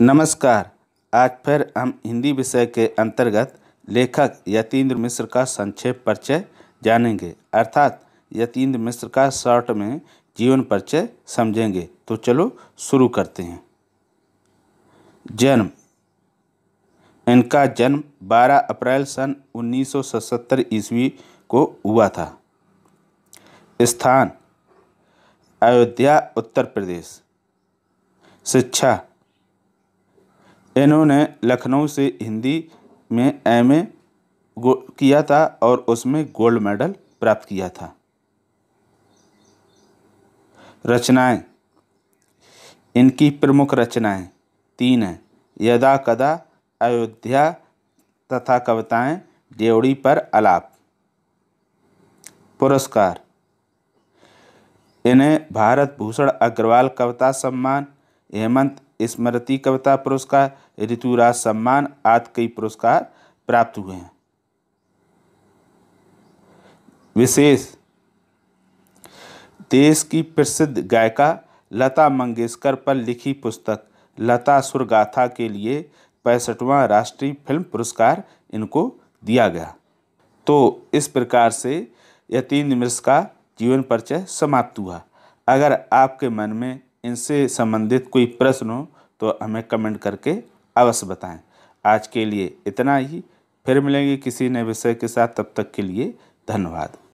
नमस्कार आज फिर हम हिंदी विषय के अंतर्गत लेखक यतीन्द्र मिश्र का संक्षेप परिचय जानेंगे अर्थात यतीन्द्र मिश्र का शॉर्ट में जीवन परिचय समझेंगे तो चलो शुरू करते हैं जन्म इनका जन्म 12 अप्रैल सन 1977 ईस्वी को हुआ था स्थान अयोध्या उत्तर प्रदेश शिक्षा इन्होंने लखनऊ से हिंदी में एम ए किया था और उसमें गोल्ड मेडल प्राप्त किया था रचनाएं इनकी प्रमुख रचनाएं तीन हैं यदा कदा अयोध्या तथा कविताएं देवड़ी पर अलाप पुरस्कार इन्हें भारत भूषण अग्रवाल कविता सम्मान हेमंत स्मृति कविता पुरस्कार ऋतुराज सम्मान आदि कई पुरस्कार प्राप्त हुए हैं विशेष देश की प्रसिद्ध गायिका लता मंगेशकर पर लिखी पुस्तक लता सुरगाथा के लिए पैंसठवां राष्ट्रीय फिल्म पुरस्कार इनको दिया गया तो इस प्रकार से यतीन्द्र मिश्र का जीवन परिचय समाप्त हुआ अगर आपके मन में इनसे संबंधित कोई प्रश्न हो तो हमें कमेंट करके अवश्य बताएं आज के लिए इतना ही फिर मिलेंगे किसी नए विषय के साथ तब तक के लिए धन्यवाद